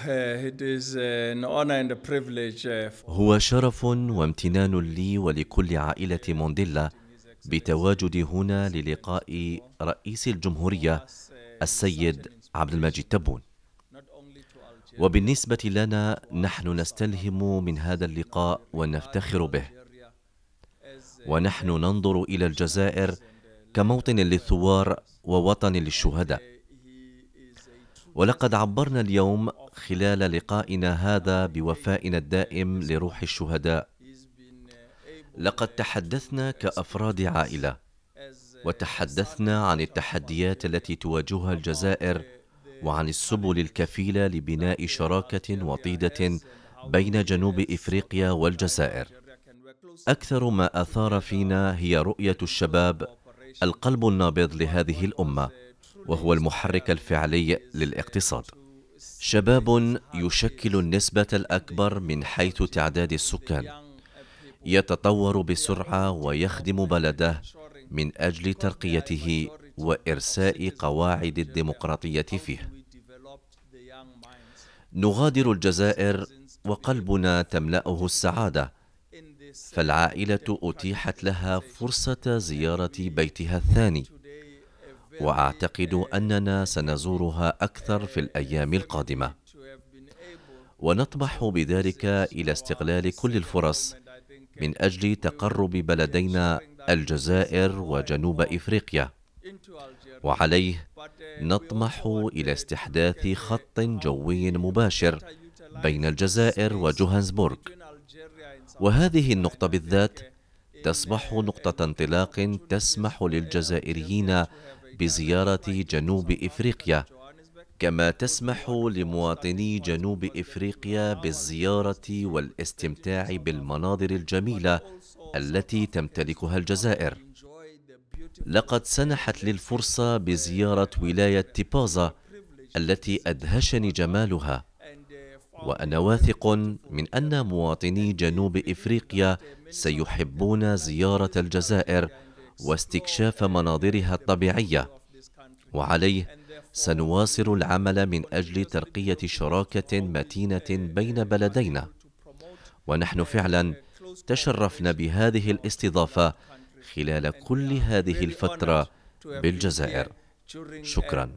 Uh, uh, uh, هو شرف وامتنان لي ولكل عائلة مونديلا بتواجدي هنا للقاء رئيس الجمهورية السيد عبد المجيد تبون وبالنسبة لنا نحن نستلهم من هذا اللقاء ونفتخر به ونحن ننظر إلى الجزائر كموطن للثوار ووطن للشهداء ولقد عبرنا اليوم خلال لقائنا هذا بوفائنا الدائم لروح الشهداء لقد تحدثنا كافراد عائله وتحدثنا عن التحديات التي تواجهها الجزائر وعن السبل الكفيله لبناء شراكه وطيده بين جنوب افريقيا والجزائر اكثر ما اثار فينا هي رؤيه الشباب القلب النابض لهذه الامه وهو المحرك الفعلي للاقتصاد شباب يشكل النسبة الأكبر من حيث تعداد السكان يتطور بسرعة ويخدم بلده من أجل ترقيته وإرساء قواعد الديمقراطية فيه نغادر الجزائر وقلبنا تملأه السعادة فالعائلة أتيحت لها فرصة زيارة بيتها الثاني واعتقد اننا سنزورها اكثر في الايام القادمه ونطمح بذلك الى استغلال كل الفرص من اجل تقرب بلدينا الجزائر وجنوب افريقيا وعليه نطمح الى استحداث خط جوي مباشر بين الجزائر وجوهانسبورغ وهذه النقطه بالذات تصبح نقطه انطلاق تسمح للجزائريين بزيارة جنوب إفريقيا كما تسمح لمواطني جنوب إفريقيا بالزيارة والاستمتاع بالمناظر الجميلة التي تمتلكها الجزائر لقد سنحت لي الفرصة بزيارة ولاية تيبازا التي أدهشني جمالها وأنا واثق من أن مواطني جنوب إفريقيا سيحبون زيارة الجزائر واستكشاف مناظرها الطبيعية وعليه سنواصل العمل من أجل ترقية شراكة متينة بين بلدينا ونحن فعلا تشرفنا بهذه الاستضافة خلال كل هذه الفترة بالجزائر شكرا